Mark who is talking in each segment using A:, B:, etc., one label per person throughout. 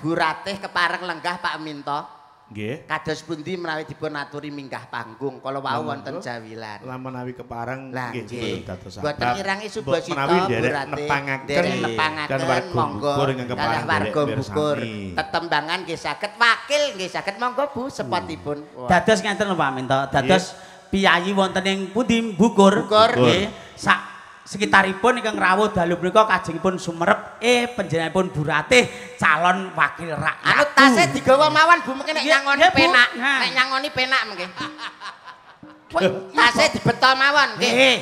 A: Bu rateh kepareng lenggah Pak Minto. Nggih. Kados pundi menawi dipunaturi minggah panggung kala wau wonten jawilan. Lah menawi kepareng nggih dados sanget. Boten kirangi subuh sita buratih. Dan warga bukur ingkang kepareng. Kalah warga bukur. Tetembangan nggih saged wakil nggih saged monggo Bu sepotipun. Hmm. Dados ngenten Pak Minto, dados piyayi wonten ing pundi bukur. Bukur nggih. sekitaripun ingkang rawuh dalu mriku kajengipun sumerep eh panjenenganipun Buratih calon wakil rakyat. Anu tase digawa mawon Bu mengke nek nyangoni penak. Nek nyangoni penak mengke. Tase dibeto mawon nggih. Eh,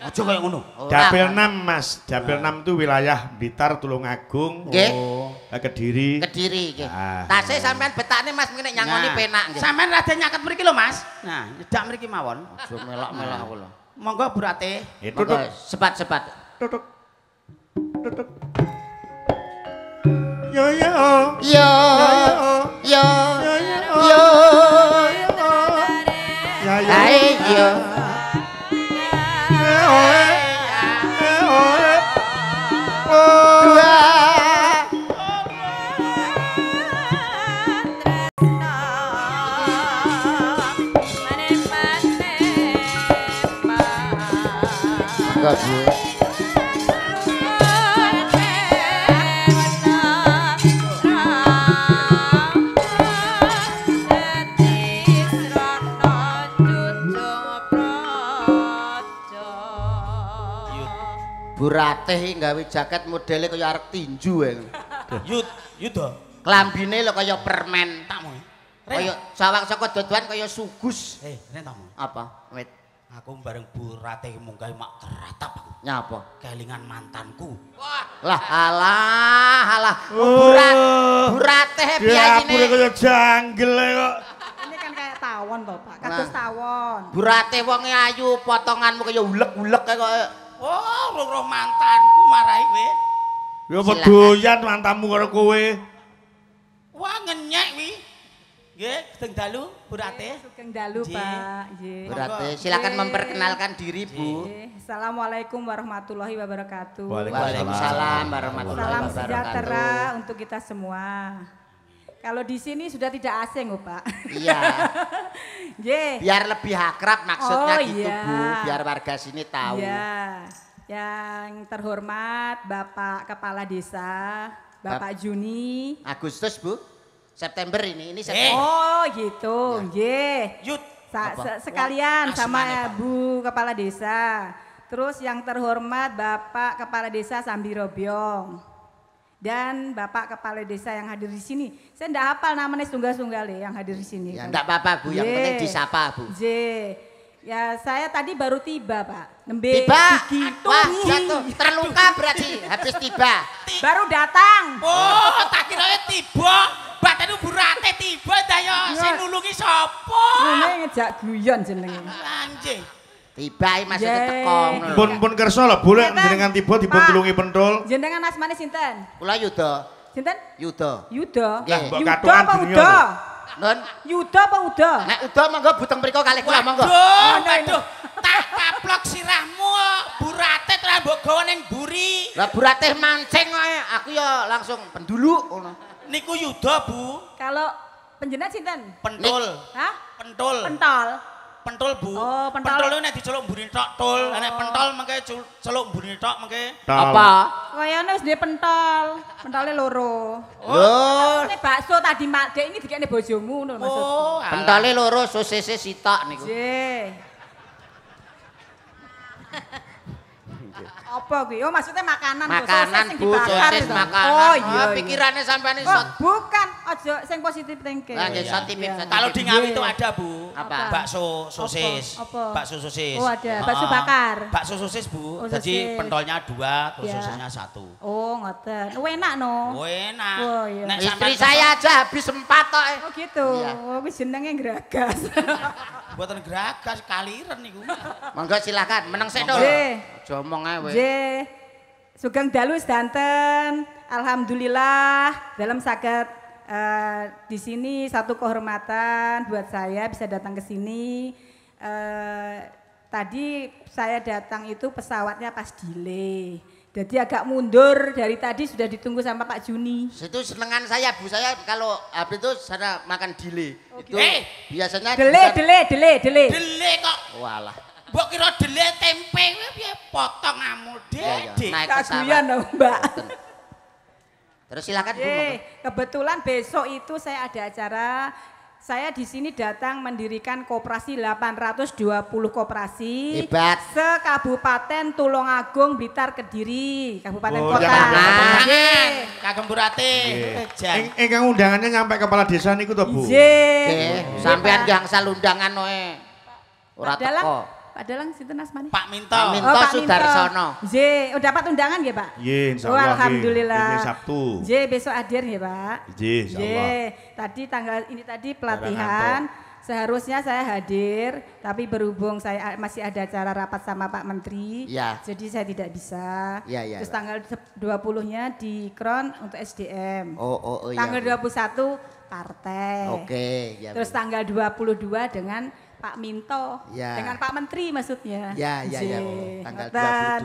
B: aja eh? kaya ngono. Dapil 6 Mas, Dapil 6 itu wilayah Blitar Tulungagung. Oh. Kediri. Kediri nggih. Ah.
A: Tase sampean betane Mas mengke nek nyangoni penak nggih. Sampean rada nyaket mriki lho Mas. Nah, nyedak mriki mawon. Aja melak-melak kula. Monggo burate. Monggo sepat-sepat. Tutuk. Tutuk. Yo yo. Yo. Yo yo. Yo yo. Yo yo. Ya yo. Ya yo.
B: Ya yo. Brasil.
A: Ratih gawe jaket modele kaya arek tinju ae. Yut, yuto. Klambine lho kaya permen tamu. Kaya sawang saka dodoan kaya sugus. Eh, rene tamu. Apa? Wit. Aku bareng Bu Ratih munggah mak teratap. Nyapa? Kelingan mantanku. Wah. Lah alah alah. Oh, Bu Ratih oh. Bu Ratih piye Ya pure kaya janggel kok. Ini kan kaya tawon, Bapak. Kados tawon. Bu Ratih wong ayu, potonganmu kaya ulek-ulek kaya kok. Oh, roh mantanku marahi kowe.
B: Ya apa doyan mantanmu karo kowe?
A: Wah, ngenyek wi. Nggih, Sugeng Dalu, Bu
C: Rate. Sugeng Dalu, Pak. Nggih. Bu Rate, silakan memperkenalkan
A: diri, Bu.
C: Assalamualaikum warahmatullahi wabarakatuh. Waalaikumsalam warahmatullahi wabarakatuh. Salam sejahtera untuk kita semua. Kalau di sini sudah tidak asing, bu oh, Pak. Iya. Nggih. Biar
A: lebih akrab maksudnya oh, gitu, Bu. Iya. Biar warga sini tahu. Iya.
C: Yang terhormat Bapak Kepala Desa, Bapak Juni. Agustus, Bu. September ini, ini eh. September. Oh gitu, yeah. -se sekalian oh, sama ya, Bu Kepala Desa. Terus yang terhormat Bapak Kepala Desa Sambi Robiong Dan Bapak Kepala Desa yang hadir di sini. Saya enggak hafal namanya sunggal-sunggal yang hadir di sini. Ya, enggak
A: apa-apa Bu, yang penting disapa Bu. J.
C: Ya saya tadi baru tiba Pak. Nembe tiba? Gigi. Wah jatuh, terluka berarti habis tiba. Baru datang. Oh tak
A: kira tiba sampean Ubu burate tiba ta ya sing nulungi sapa?
C: Ngene ngejak guyon jenenge. Anjing. Tiba iki maksudnya teko ngono.
A: Pun
B: pun kersa lho boleh jenengan tiba dipundulungi pentul.
C: Jenengan asmane sinten? Kula Yuda. Sinten? Yuda. Yuda. Lah mbok katokan dunya. Nun. Yuda apa Uda?
A: Nek Uda monggo buteng mriku kalih kula monggo. Oh, aduh. tak kaplok sirahmu burate terus mbok gawa ning buri. Lah burate mancing ae, aku ya langsung pendulu ngono.
C: Niku Yudha, Bu. Kalau penjenak sinten? Pentol. Hah? Pentol. Pentol. Pentul, Bu. Oh, pentol. Pentul
A: nek diceluk mburi tok tul, oh. nek pentol
C: mengke celuk mburi tok mengke. Apa? Kayane wis dhewe pentol, pentole loro. Oh, oh. ini bakso tadi Mak Dek ini dikene bojomu ngono maksudku. Oh, ah. pentole loro
A: sosis sitok
C: niku. Nggih. Apa gue? Oh maksudnya makanan, makanan bu, sosis, bu, sosis makanan. Oh ah, iya. Oh, pikirannya sampai ini Oh, bukan aja sing positif thinking. Lah nggih, positif. Oh, iya. Kalau iya. di Ngawi itu
A: ada, Bu. Apa? Bakso sosis. Apa? Bakso sosis. Oh, ada. Bakso bakar.
C: Bakso sosis, Bu. Oh, sosis. Jadi pentolnya
A: dua, terus yeah. sosisnya satu.
C: Oh, ngoten. Oh, enak no. Oh, enak. Oh, iya. Nek istri saya aja habis empat tok. Eh. Oh, gitu. Iya. Oh, wis jenenge gragas.
A: Buatan gragas kaliren niku. Monggo silakan, meneng sik to. Aja omong ae
C: Nggih. Sugeng dalu danten. Alhamdulillah dalam sakit uh, di sini satu kehormatan buat saya bisa datang ke sini. Uh, tadi saya datang itu pesawatnya pas delay. Jadi agak mundur dari tadi sudah ditunggu sama Pak Juni. Itu
A: senengan saya Bu, saya kalau habis itu saya makan dile. Oh, itu eh, biasanya
C: dile, bukan... dile, dile, kok.
A: Walah. Mbok kira dile tempe piye potong amu dede. Ya,
C: ya. Naik pesawat. Mbak.
A: Terus silakan Bu. Eh,
C: kebetulan besok itu saya ada acara saya di sini datang mendirikan koperasi 820 koperasi Hebat. Kabupaten Tulungagung Blitar Kediri kabupaten oh, kota. Tangan, iya, kagem burate.
B: Ing iya. iya. undangannya sampai kepala desa niku to Bu. Nggih. Sampean
C: gangsal undangan noe.
B: Ora teko.
C: Pak Dalang sinten asmane? Pak Minto. Pak Minto oh, Sudarsono. Nggih, udah oh, dapat undangan ya Pak?
B: Nggih, insyaallah. Oh, alhamdulillah. Ini Sabtu.
C: Nggih, besok hadir ya Pak?
B: Nggih, insyaallah.
C: tadi tanggal ini tadi pelatihan Seharusnya saya hadir, tapi berhubung saya masih ada acara rapat sama Pak Menteri, ya. jadi saya tidak bisa. Ya, ya, Terus iya. tanggal 20-nya di Kron untuk SDM.
A: Oh, oh, oh, iya. tanggal ya,
C: 21 partai. Oke. Okay, ya, Terus tanggal 22 dengan Pak Minto ya. dengan Pak Menteri maksudnya. Ya, ya, ya. ya. Tanggal Ngatan.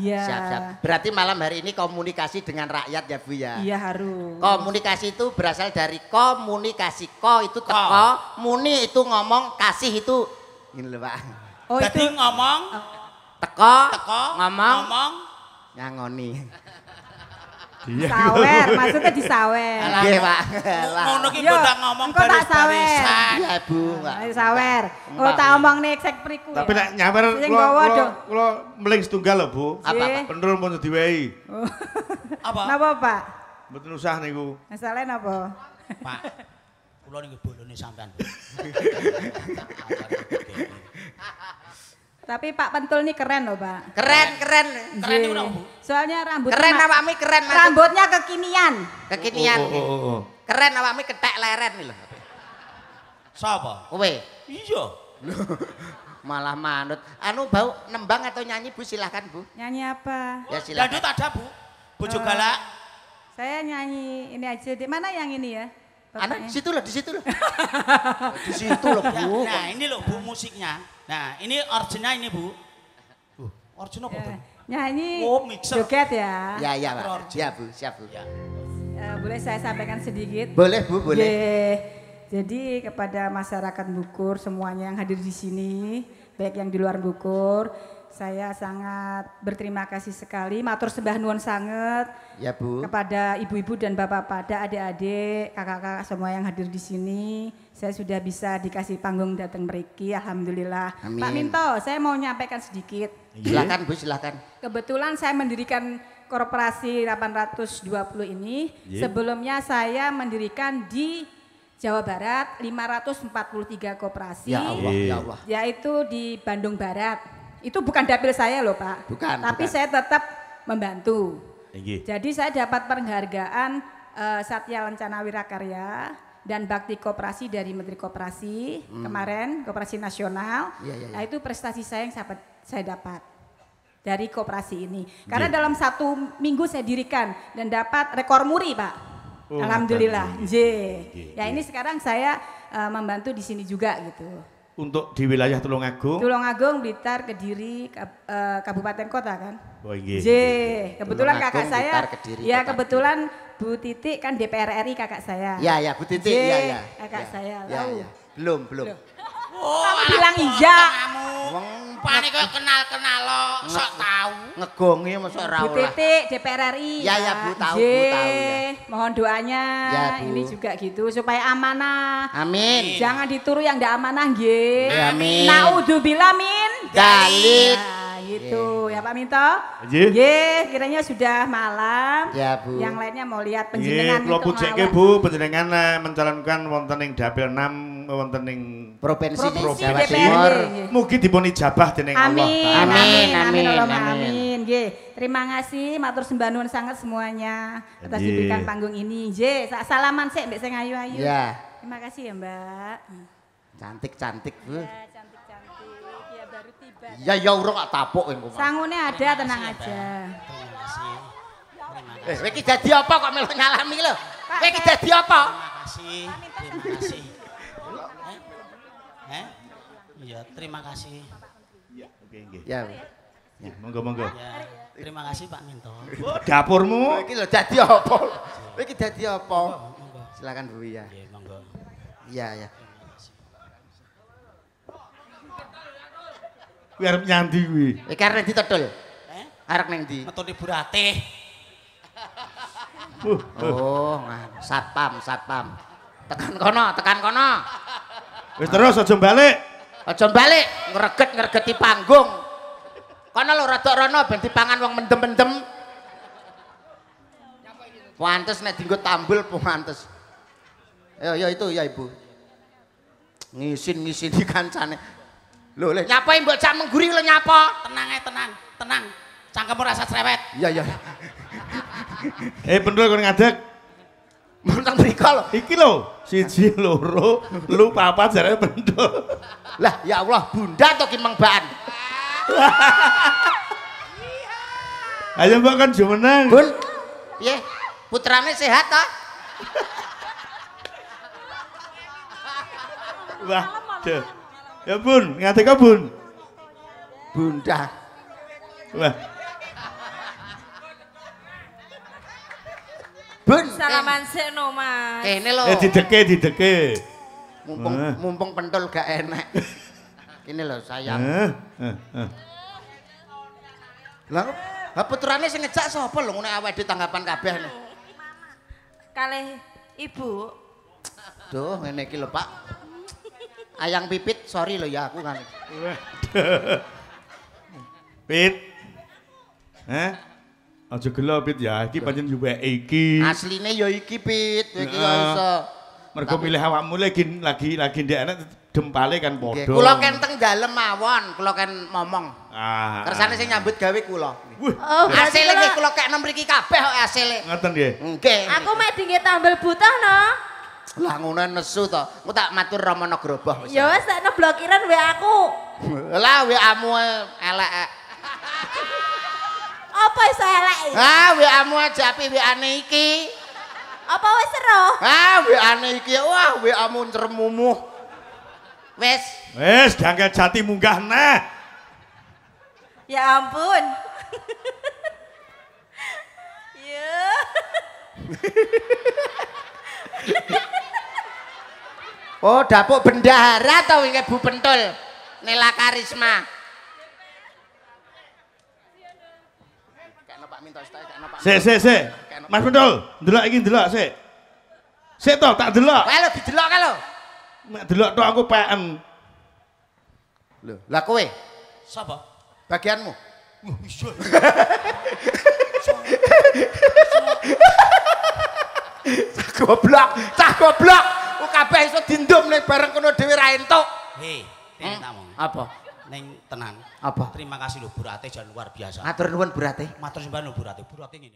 A: 22. Ya. Siap, siap. Berarti malam hari ini komunikasi dengan rakyat ya Bu ya. Iya
C: harus. Komunikasi
A: itu berasal dari komunikasi. Ko itu teko, ko. muni itu ngomong, kasih itu ini loh Pak. Oh, Jadi itu ngomong, teko, teko, ngomong, ngomong, ngangoni.
C: sawer maksudnya disawer. sawer pak ngono ki kok ngomong kok tak sawer ya bu sawer kok tak omong nek sek priku tapi nek nyamper kula
B: meling setunggal lho bu apa penurun pun diwehi
C: oh. apa napa pak
B: mboten usah niku
C: masalahe napa
B: pak kula niku bolone sampean
C: Tapi Pak Pentul ini keren loh Pak. Keren, iya. keren. Keren udah Bu. Soalnya rambut. Keren mi keren. Masuk. Rambutnya kekinian. Kekinian. Oh, oh, oh, oh. oh. Keren mi ketek leren nih loh.
A: Siapa? Kowe. Iya. Malah manut. Anu bau nembang atau nyanyi Bu
C: silahkan Bu. Nyanyi apa? Ya silahkan. Dandut ada Bu. Bu oh. lah. Saya nyanyi ini aja. Di mana yang ini ya? Anak ya? situ loh, di situ loh.
A: di situ
C: loh, ya, Bu. Nah, ini loh
A: Bu musiknya. Nah, ini orjennya ini, Bu. Bu, uh, orjen
C: apa, Nyanyi nah, oh, joget ya. Ya,
A: ya, Pak. Ya, Bu, siap, ya, Bu. Ya.
C: boleh saya sampaikan sedikit? Boleh, Bu, boleh. Jadi kepada masyarakat Bukur semuanya yang hadir di sini, baik yang di luar Bukur, saya sangat berterima kasih sekali matur sembah nuwun sangat ya Bu kepada ibu-ibu dan bapak pada adik-adik, kakak-kakak semua yang hadir di sini. Saya sudah bisa dikasih panggung datang mereka, alhamdulillah. Amin. Pak Minto, saya mau nyampaikan sedikit. Iya. Silakan Bu, silakan. Kebetulan saya mendirikan korporasi 820 ini. Ye. Iya. Sebelumnya saya mendirikan di Jawa Barat 543 koperasi. Ya Allah, ya Allah. Yaitu di Bandung Barat, itu bukan dapil saya loh Pak. Bukan. Tapi bukan. saya tetap membantu. Inggi. Jadi saya dapat penghargaan uh, Satya Lencana Wirakarya dan Bakti Koperasi dari Menteri Koperasi hmm. kemarin Koperasi Nasional. Ya, ya, ya. Nah itu prestasi saya yang saya, saya dapat dari koperasi ini. Karena dalam satu minggu saya dirikan dan dapat rekor muri Pak. Oh, Alhamdulillah. J. Iya, J. Iya, iya. Ya ini sekarang saya uh, membantu di sini juga gitu
B: untuk di wilayah Tulungagung.
C: Tulungagung, Blitar, Kediri, eh, kabupaten kota kan?
A: Oh iya. J. Iya, iya, iya. Kebetulan kakak saya Blitar, Kediri, ya kota.
C: kebetulan Bu Titik kan DPR RI kakak saya. Ya ya Bu Titik J, ya ya. Kakak ya, saya. Ya, ya.
A: Belum, belum. belum.
C: Oh, kamu bilang iya. Kamu.
A: Rupane kok kenal-kenal lo, sok tahu. Ngegongi, masuk ora Bu
C: DPR RI. Ya ya Bu tahu, Bu tahu ya. Mohon doanya ya, ini juga gitu supaya amanah. Amin. Jangan dituru yang tidak amanah nggih. Amin. Naudzubillah min Amin. Ya, gitu ya Pak Minto. ye kiranya sudah malam. Ya Bu. Yang lainnya mau lihat penjenengan.
B: Nggih, kula Bu, panjenengan eh, mencalonkan wonten ing dapil enam wonten ing provinsi, Jawa Timur. Mugi dipun ijabah dening Allah. Amin. Amin. Amin.
C: Amin. Nggih. Terima kasih matur sembah nuwun sangat semuanya atas diberikan panggung ini. Nggih, salaman sik mbek sing ayu-ayu. Iya. Terima kasih ya, Mbak.
A: Cantik-cantik, Iya, cantik-cantik.
C: Ya baru tiba. Iya, ya ya urung tak tapuk kowe. Sangune ada, tenang ya, aja. Terima kasih. Eh, kowe iki dadi apa kok melu nyalami lho? Kowe iki dadi apa? Terima kasih. Terima kasih.
A: Eh? Iya, terima kasih. Iya, ya, oke, oke. Ya. Ya, monggo monggo. Ya, terima kasih Pak Minto. dapurmu. Iki lho dadi apa? Iki dadi apa? Silakan Bu ya. Nggih, monggo. Iya, ya. ya. Kuwi arep nyandi kuwi. Iki eh, arep nang ditedhul. Eh? Arep nang ndi? Metu libur ate. Oh, satpam, satpam. Tekan kono, tekan kono. Wis terus aja balik. Aja balik ngreget ngregeti panggung. Kono lho rada rono ben dipangan wong mendem-mendem. Pantes nek dienggo tambul pantes. Ya ya itu ya Ibu. Ngisin-ngisin di kancane. Lho le nyapa mbok cak mengguri le nyapa? Tenang ae tenang, tenang. Cangkem rasa cerewet.
B: Iya iya. Eh bendul kon ngadeg. Mentang mriko lho. Iki lho, siji loro, lu papat jare bendo.
A: Lah ya Allah, bunda to kimang ban
B: Ayo Mbak kan jo menang. Bun.
A: Piye? Putrane sehat ta?
B: Wah. Ya Bun, ngadeka Bun. Bunda. Wah.
A: ben.
C: Sarapan no, Mas. Kene lho.
B: Eh dideke dideke. Mumpung eh. mumpung pentul
A: gak enak. Kene lho sayang. Heeh. Eh, eh. Lah, ha puterane sing ngejak sapa lho ngene awake tanggapan kabeh. Mama.
C: Kalih ibu.
A: Duh, ngene iki lho, Pak. Ayang Pipit, sorry lho ya aku kan. Pit.
B: Hah? Aja gelo Pit ya, iki pancen juga iki. Asline ya iki Pit, iki ya iso. Mergo milih awakmu lagi lagi lagi ndek anak dempale kan padha. Kula kenteng
A: dalem mawon, kula ken momong.
B: Ah. Kersane
A: sing nyambut gawe kula. Oh, asile iki kula kek nem mriki kabeh kok asile. Ngoten nggih. Nggih. Aku mek dinggih tambel butuh no. Lah ngono nesu to. Engko tak matur Nagrobah wis. Ya wis tak blokiran WA aku. Lah WA-mu elek apa iso elek? Ah, WA-mu aja tapi WA-ne iki. Apa wis seru? Ah, WA-ne iki. Wah, WA-mu cermumuh.
C: Wis.
B: Wis, dangkel jati munggah neh.
C: Ya ampun. ya.
A: oh, dapuk bendahara tau ini Bu Pentul. Nela Karisma.
B: Si, si, si. Mas Pendol, delok iki delok sik. Sik to, tak delok.
A: Kae lo didelok kae lo.
B: delok to aku PM. Lho, lah kowe. Sapa? Bagianmu. Iso. Cah goblok, cah goblok. Ku kabeh iso dindum nek bareng kono dhewe ra entuk.
A: Hei, entamu. Hmm? Apa? neng tenan. Apa? Terima kasih lho burate jan luar biasa. Matur nuwun burate. Matur sembah lho burate. Burate ngene.